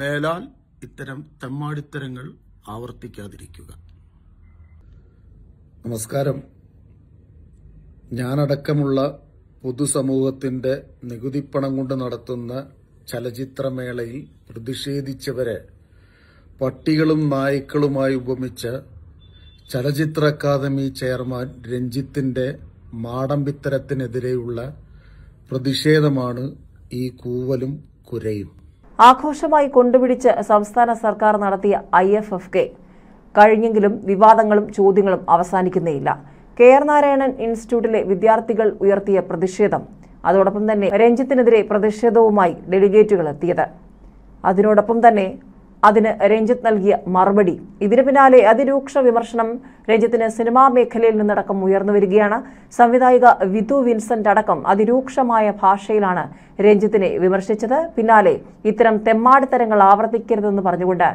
മേലാൽ ഇത്തരം തെമ്മാടിത്തരങ്ങൾ ആവർത്തിക്കാതിരിക്കുക നമസ്കാരം ഞാനടക്കമുള്ള പൊതുസമൂഹത്തിന്റെ നികുതിപ്പണം കൊണ്ട് നടത്തുന്ന ചലച്ചിത്രമേളയിൽ പ്രതിഷേധിച്ചവരെ പട്ടികളും നായ്ക്കളുമായി ഉപമിച്ച ചലച്ചിത്ര അക്കാദമി ചെയർമാൻ രഞ്ജിത്തിന്റെ മാടമ്പിത്തരത്തിനെതിരെയുള്ള പ്രതിഷേധമാണ് ഈ കൂവലും കുരയും ആഘോഷമായി കൊണ്ടുപിടിച്ച് സംസ്ഥാന സർക്കാർ നടത്തിയ ഐ എഫ് എഫ് കെ കഴിഞ്ഞെങ്കിലും വിവാദങ്ങളും ചോദ്യങ്ങളും അവസാനിക്കുന്നേയില്ല കെ ആർ നാരായണൻ ഇൻസ്റ്റിറ്റ്യൂട്ടിലെ വിദ്യാർത്ഥികൾ ഉയർത്തിയ പ്രതിഷേധം അതോടൊപ്പം തന്നെ രഞ്ജിത്തിനെതിരെ പ്രതിഷേധവുമായി ഡെലിഗേറ്റുകൾ എത്തിയത് അതിനോടൊപ്പം തന്നെ അതിന് രഞ്ജിത്ത് നൽകിയ മറുപടി ഇതിനു പിന്നാലെ അതിരൂക്ഷ വിമർശനം രാജ്യത്തിന് സിനിമാ മേഖലയിൽ നിന്നടക്കം ഉയർന്നു വരികയാണ് സംവിധായിക വിധു വിൻസെന്റ് അടക്കം അതിരൂക്ഷമായ ഭാഷയിലാണ് രഞ്ജിത്തിനെ വിമർശിച്ചത് പിന്നാലെ ഇത്തരം തെമ്മാടിത്തരങ്ങൾ ആവർത്തിക്കരുതെന്ന് പറഞ്ഞുകൊണ്ട്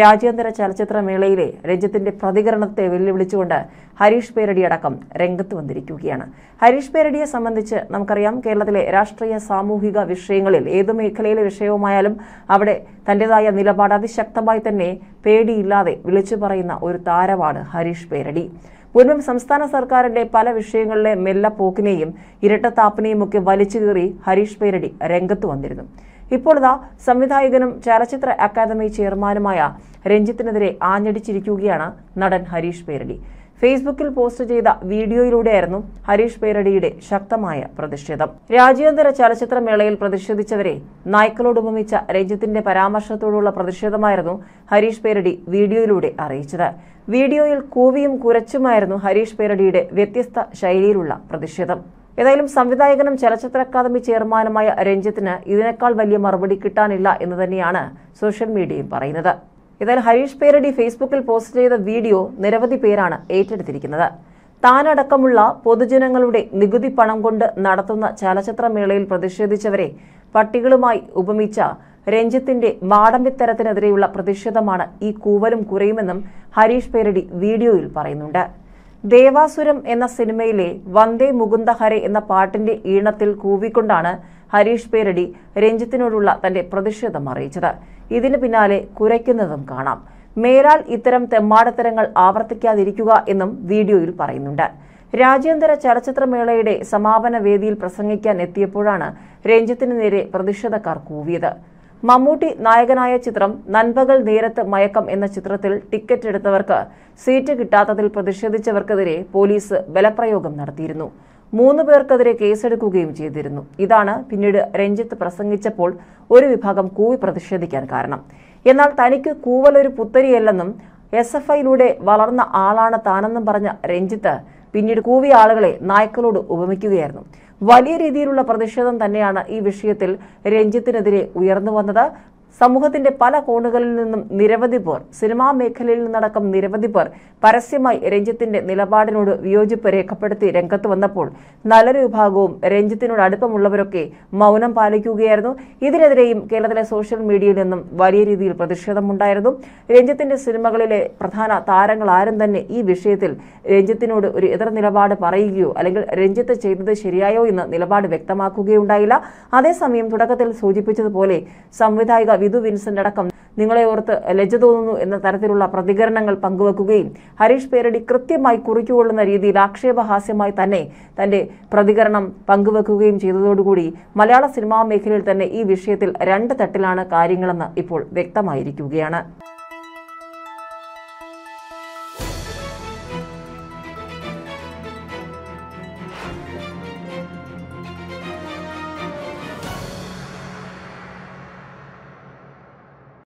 രാജ്യാന്തര ചലച്ചിത്രമേളയിലെ രഞ്ജിത്തിന്റെ പ്രതികരണത്തെ വെല്ലുവിളിച്ചുകൊണ്ട് ഹരീഷ് പേരടി അടക്കം രംഗത്ത് വന്നിരിക്കുകയാണ് ഹരീഷ് പേരടിയെ സംബന്ധിച്ച് നമുക്കറിയാം കേരളത്തിലെ രാഷ്ട്രീയ സാമൂഹിക വിഷയങ്ങളിൽ ഏത് മേഖലയിലെ വിഷയവുമായാലും അവിടെ തന്റേതായ നിലപാട് അതിശക്തമായി തന്നെ പേടിയില്ലാതെ വിളിച്ചു പറയുന്ന ഒരു താരമാണ് ഹരീഷ് പേരടി മുൻപും സംസ്ഥാന സർക്കാരിന്റെ പല വിഷയങ്ങളിലെ മെല്ലപ്പോക്കിനെയും ഇരട്ടത്താപ്പിനെയും ഒക്കെ വലിച്ചു കീറി ഹരീഷ് പേരടി രംഗത്ത് വന്നിരുന്നു ഇപ്പോഴതാ സംവിധായകനും ചലച്ചിത്ര അക്കാദമി ചെയർമാനുമായ രഞ്ജിത്തിനെതിരെ ആഞ്ഞടിച്ചിരിക്കുകയാണ് നടൻ ഹരീഷ് പേരടി ഫേസ്ബുക്കിൽ പോസ്റ്റ് ചെയ്ത വീഡിയോയിലൂടെയായിരുന്നു ഹരീഷ് പേരടിയുടെ ശക്തമായ പ്രതിഷേധം രാജ്യാന്തര ചലച്ചിത്രമേളയിൽ പ്രതിഷേധിച്ചവരെ നായ്ക്കളോടുപമിച്ച ഉപമിച്ച രഞ്ജിത്തിന്റെ പരാമർശത്തോടുള്ള പ്രതിഷേധമായിരുന്നു ഹരീഷ് പേരടി വീഡിയോയിലൂടെ അറിയിച്ചത് വീഡിയോയിൽ കൂവിയും കുരച്ചുമായിരുന്നു ഹരീഷ് പേരടിയുടെ വ്യത്യസ്ത ശൈലിയിലുള്ള പ്രതിഷേധം ഏതായാലും സംവിധായകനും ചലച്ചിത്ര അക്കാദമി ചെയർമാനുമായ രഞ്ജിത്തിന് ഇതിനേക്കാൾ വലിയ മറുപടി കിട്ടാനില്ല എന്ന് തന്നെയാണ് സോഷ്യൽ മീഡിയയിൽ പറയുന്നത് എന്നാൽ ഹരീഷ് പേരടി ഫേസ്ബുക്കിൽ പോസ്റ്റ് ചെയ്ത വീഡിയോ നിരവധി പേരാണ് ഏറ്റെടുത്തിരിക്കുന്നത് താനടക്കമുള്ള പൊതുജനങ്ങളുടെ നികുതി പണം കൊണ്ട് നടത്തുന്ന ചലച്ചിത്രമേളയിൽ പ്രതിഷേധിച്ചവരെ പട്ടികളുമായി ഉപമിച്ച രഞ്ജിത്തിന്റെ മാടമ്പിത്തരത്തിനെതിരെയുള്ള പ്രതിഷേധമാണ് ഈ കൂവലും കുറയുമെന്നും ഹരീഷ് പേരടി വീഡിയോയിൽ പറയുന്നുണ്ട് ദേവാസുരം എന്ന സിനിമയിലെ വന്ദേ മുകുന്ദ ഹരെ എന്ന പാട്ടിന്റെ ഈണത്തിൽ കൂവിക്കൊണ്ടാണ് ഹരീഷ് പേരടി രഞ്ജിത്തിനോടുള്ള തന്റെ പ്രതിഷേധം അറിയിച്ചത് ഇതിന് പിന്നാലെ കുരയ്ക്കുന്നതും കാണാം മേരാൽ ഇത്തരം തെമ്മാടത്തരങ്ങൾ ആവർത്തിക്കാതിരിക്കുക എന്നും വീഡിയോയിൽ പറയുന്നുണ്ട് രാജ്യാന്തര ചലച്ചിത്രമേളയുടെ സമാപന വേദിയിൽ പ്രസംഗിക്കാൻ എത്തിയപ്പോഴാണ് രഞ്ജിത്തിന് നേരെ പ്രതിഷേധക്കാർ കൂവിയത് മമ്മൂട്ടി നായകനായ ചിത്രം നൻപകൽ നേരത്ത് മയക്കം എന്ന ചിത്രത്തിൽ ടിക്കറ്റ് എടുത്തവർക്ക് സീറ്റ് കിട്ടാത്തതിൽ പ്രതിഷേധിച്ചവർക്കെതിരെ പോലീസ് ബലപ്രയോഗം നടത്തിയിരുന്നു മൂന്ന് പേർക്കെതിരെ കേസെടുക്കുകയും ചെയ്തിരുന്നു ഇതാണ് പിന്നീട് രഞ്ജിത്ത് പ്രസംഗിച്ചപ്പോൾ ഒരു വിഭാഗം കൂവി പ്രതിഷേധിക്കാൻ കാരണം എന്നാൽ തനിക്ക് കൂവൽ ഒരു പുത്തരിയല്ലെന്നും എസ് എഫ് ഐയിലൂടെ വളർന്ന ആളാണ് താനെന്നും പറഞ്ഞ രഞ്ജിത്ത് പിന്നീട് കൂവിയ ആളുകളെ നായ്ക്കളോട് ഉപമിക്കുകയായിരുന്നു വലിയ രീതിയിലുള്ള പ്രതിഷേധം തന്നെയാണ് ഈ വിഷയത്തിൽ രഞ്ജിത്തിനെതിരെ ഉയർന്നു വന്നത് സമൂഹത്തിന്റെ പല കോണുകളിൽ നിന്നും നിരവധി പേർ സിനിമാ മേഖലയിൽ നിന്നടക്കം നിരവധി പേർ പരസ്യമായി രഞ്ജിത്തിന്റെ നിലപാടിനോട് വിയോജിപ്പ് രേഖപ്പെടുത്തി രംഗത്ത് വന്നപ്പോൾ നല്ലൊരു വിഭാഗവും രഞ്ജിത്തിനോട് അടുപ്പമുള്ളവരൊക്കെ മൗനം പാലിക്കുകയായിരുന്നു ഇതിനെതിരെയും കേരളത്തിലെ സോഷ്യൽ മീഡിയയിൽ നിന്നും വലിയ രീതിയിൽ പ്രതിഷേധമുണ്ടായിരുന്നു രഞ്ജിത്തിന്റെ സിനിമകളിലെ പ്രധാന താരങ്ങൾ ആരും തന്നെ ഈ വിഷയത്തിൽ രഞ്ജിത്തിനോട് ഒരു എതിർ നിലപാട് പറയുകയോ അല്ലെങ്കിൽ രഞ്ജിത്ത് ചെയ്തത് ശരിയായോ എന്ന് നിലപാട് വ്യക്തമാക്കുകയുണ്ടായില്ല അതേസമയം തുടക്കത്തിൽ സൂചിപ്പിച്ചതുപോലെ സംവിധായിക വിധു വിൻസെന്റ് അടക്കം നിങ്ങളെ ഓർത്ത് ലജ്ജ തോന്നുന്നു എന്ന തരത്തിലുള്ള പ്രതികരണങ്ങൾ പങ്കുവെക്കുകയും ഹരീഷ് പേരടി കൃത്യമായി കുറിച്ചുകൊള്ളുന്ന രീതിയിൽ ആക്ഷേപഹാസ്യമായി തന്നെ തന്റെ പ്രതികരണം പങ്കുവെക്കുകയും ചെയ്തതോടുകൂടി മലയാള സിനിമാ മേഖലയിൽ തന്നെ ഈ വിഷയത്തിൽ രണ്ട് തട്ടിലാണ് കാര്യങ്ങളെന്ന് ഇപ്പോൾ വ്യക്തമായിരിക്കുകയാണ്